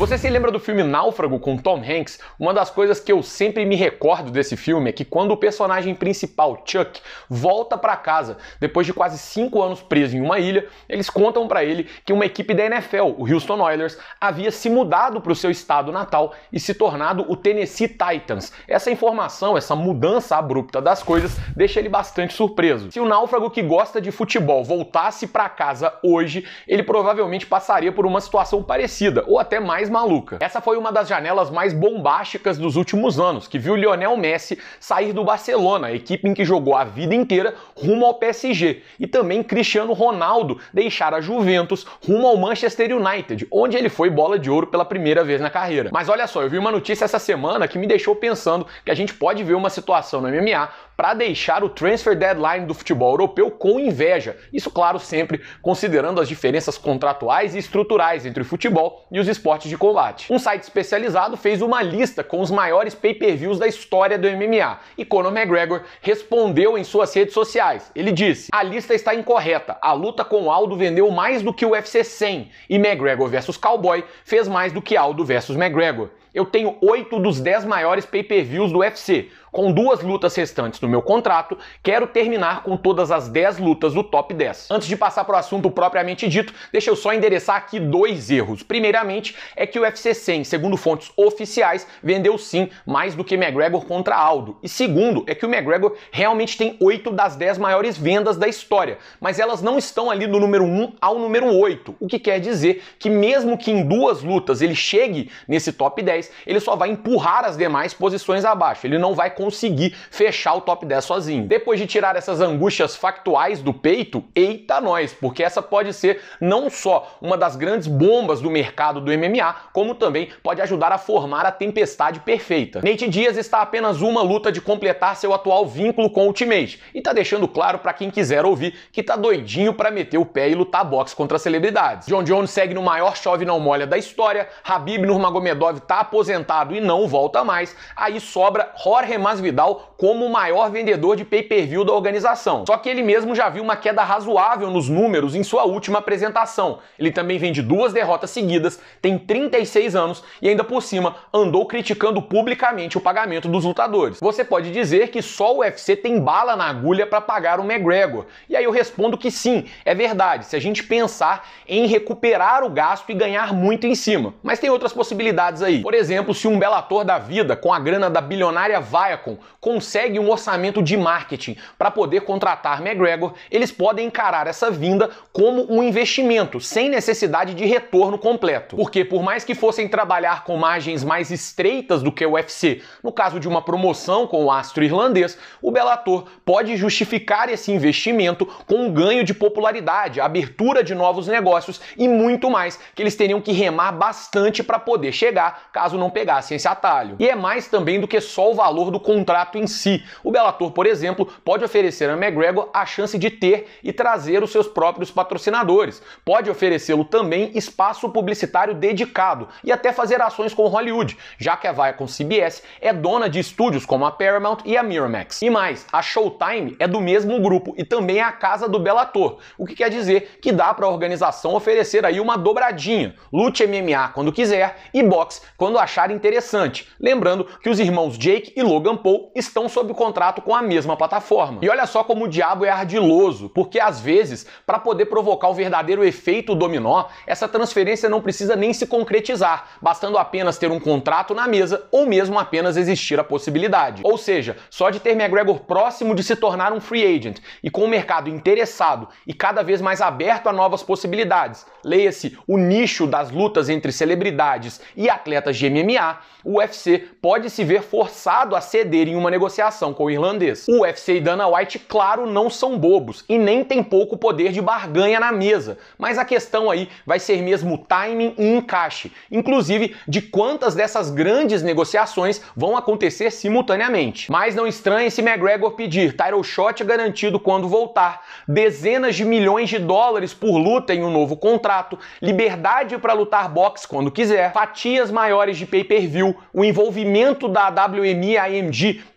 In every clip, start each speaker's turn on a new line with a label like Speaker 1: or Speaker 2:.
Speaker 1: Você se lembra do filme Náufrago com Tom Hanks? Uma das coisas que eu sempre me recordo desse filme é que quando o personagem principal, Chuck, volta para casa depois de quase cinco anos preso em uma ilha, eles contam para ele que uma equipe da NFL, o Houston Oilers, havia se mudado para o seu estado natal e se tornado o Tennessee Titans. Essa informação, essa mudança abrupta das coisas, deixa ele bastante surpreso. Se o náufrago que gosta de futebol voltasse para casa hoje, ele provavelmente passaria por uma situação parecida ou até mais maluca. Essa foi uma das janelas mais bombásticas dos últimos anos, que viu Lionel Messi sair do Barcelona, a equipe em que jogou a vida inteira, rumo ao PSG, e também Cristiano Ronaldo deixar a Juventus rumo ao Manchester United, onde ele foi bola de ouro pela primeira vez na carreira. Mas olha só, eu vi uma notícia essa semana que me deixou pensando que a gente pode ver uma situação no MMA para deixar o transfer deadline do futebol europeu com inveja. Isso, claro, sempre considerando as diferenças contratuais e estruturais entre o futebol e os esportes de combate. Um site especializado fez uma lista com os maiores pay-per-views da história do MMA e Conor McGregor respondeu em suas redes sociais. Ele disse: "A lista está incorreta. A luta com Aldo vendeu mais do que o UFC 100 e McGregor versus Cowboy fez mais do que Aldo versus McGregor. Eu tenho oito dos dez maiores pay-per-views do UFC. Com duas lutas restantes no meu contrato, quero terminar com todas as 10 lutas do top 10. Antes de passar para o assunto propriamente dito, deixa eu só endereçar aqui dois erros. Primeiramente, é que o UFC 100, segundo fontes oficiais, vendeu sim mais do que McGregor contra Aldo. E segundo, é que o McGregor realmente tem 8 das 10 maiores vendas da história, mas elas não estão ali do número 1 ao número 8, o que quer dizer que mesmo que em duas lutas ele chegue nesse top 10, ele só vai empurrar as demais posições abaixo. Ele não vai conseguir fechar o top 10 sozinho. Depois de tirar essas angústias factuais do peito, eita nós, porque essa pode ser não só uma das grandes bombas do mercado do MMA, como também pode ajudar a formar a tempestade perfeita. Nate Diaz está apenas uma luta de completar seu atual vínculo com o Ultimate e tá deixando claro para quem quiser ouvir que tá doidinho para meter o pé e lutar boxe contra celebridades. John Jones segue no maior chove não molha da história, Habib Nurmagomedov tá aposentado e não volta mais, aí sobra Jorge Masvidal como o maior vendedor de pay-per-view da organização. Só que ele mesmo já viu uma queda razoável nos números em sua última apresentação. Ele também vende duas derrotas seguidas, tem 36 anos e ainda por cima andou criticando publicamente o pagamento dos lutadores. Você pode dizer que só o UFC tem bala na agulha para pagar o McGregor. E aí eu respondo que sim, é verdade. Se a gente pensar em recuperar o gasto e ganhar muito em cima. Mas tem outras possibilidades aí. Por exemplo, se um belator da vida com a grana da bilionária Viacom consegue um orçamento de marketing para poder contratar McGregor, eles podem encarar essa vinda como um investimento, sem necessidade de retorno completo. Porque por mais que fossem trabalhar com margens mais estreitas do que o UFC, no caso de uma promoção com o astro irlandês, o Bellator pode justificar esse investimento com um ganho de popularidade, abertura de novos negócios e muito mais que eles teriam que remar bastante para poder chegar, caso não pegassem esse atalho. E é mais também do que só o valor do contrato em si. O Bellator, por exemplo, pode oferecer a McGregor a chance de ter e trazer os seus próprios patrocinadores. Pode oferecê-lo também espaço publicitário dedicado e até fazer ações com Hollywood, já que a Viacom CBS é dona de estúdios como a Paramount e a Miramax. E mais, a Showtime é do mesmo grupo e também é a casa do Bellator, o que quer dizer que dá para a organização oferecer aí uma dobradinha. Lute MMA quando quiser e boxe quando achar interessante. Lembrando que os irmãos Jake e Logan Paul estão sob contrato com a mesma plataforma. E olha só como o diabo é ardiloso, porque às vezes, para poder provocar o verdadeiro efeito dominó, essa transferência não precisa nem se concretizar, bastando apenas ter um contrato na mesa ou mesmo apenas existir a possibilidade. Ou seja, só de ter McGregor próximo de se tornar um free agent e com o mercado interessado e cada vez mais aberto a novas possibilidades, leia-se o nicho das lutas entre celebridades e atletas de MMA, o UFC pode se ver forçado a ser ceder em uma negociação com o irlandês. O UFC e Dana White, claro, não são bobos e nem tem pouco poder de barganha na mesa, mas a questão aí vai ser mesmo timing e encaixe, inclusive de quantas dessas grandes negociações vão acontecer simultaneamente. Mas não estranhe se McGregor pedir title shot garantido quando voltar, dezenas de milhões de dólares por luta em um novo contrato, liberdade para lutar boxe quando quiser, fatias maiores de pay-per-view, o envolvimento da WMI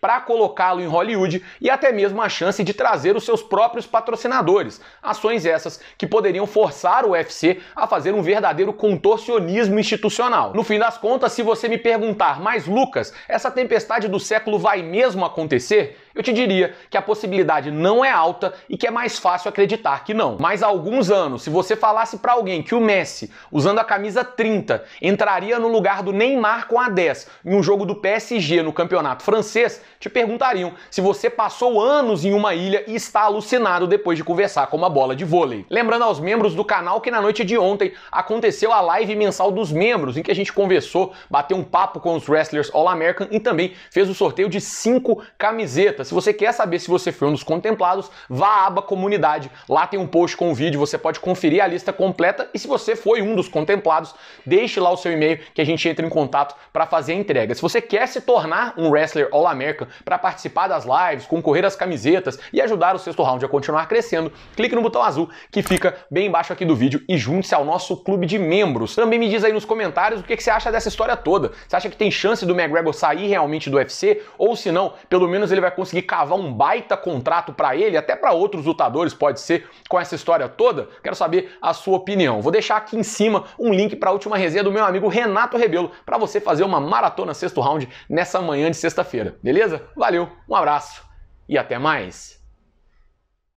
Speaker 1: para colocá-lo em Hollywood e até mesmo a chance de trazer os seus próprios patrocinadores. Ações essas que poderiam forçar o UFC a fazer um verdadeiro contorcionismo institucional. No fim das contas, se você me perguntar, mas Lucas, essa tempestade do século vai mesmo acontecer? eu te diria que a possibilidade não é alta e que é mais fácil acreditar que não. Mas há alguns anos, se você falasse para alguém que o Messi, usando a camisa 30, entraria no lugar do Neymar com a 10 em um jogo do PSG no campeonato francês, te perguntariam se você passou anos em uma ilha e está alucinado depois de conversar com uma bola de vôlei. Lembrando aos membros do canal que na noite de ontem aconteceu a live mensal dos membros, em que a gente conversou, bateu um papo com os wrestlers All American e também fez o sorteio de cinco camisetas se você quer saber se você foi um dos contemplados, vá à aba comunidade. Lá tem um post com o vídeo, você pode conferir a lista completa e se você foi um dos contemplados, deixe lá o seu e-mail que a gente entra em contato para fazer a entrega. Se você quer se tornar um wrestler All-American para participar das lives, concorrer às camisetas e ajudar o sexto round a continuar crescendo, clique no botão azul que fica bem embaixo aqui do vídeo e junte-se ao nosso clube de membros. Também me diz aí nos comentários o que, que você acha dessa história toda. Você acha que tem chance do McGregor sair realmente do UFC? Ou se não, pelo menos ele vai conseguir conseguir cavar um baita contrato para ele, até para outros lutadores pode ser, com essa história toda? Quero saber a sua opinião. Vou deixar aqui em cima um link para a última resenha do meu amigo Renato Rebelo, para você fazer uma maratona sexto round nessa manhã de sexta-feira, beleza? Valeu, um abraço e até mais!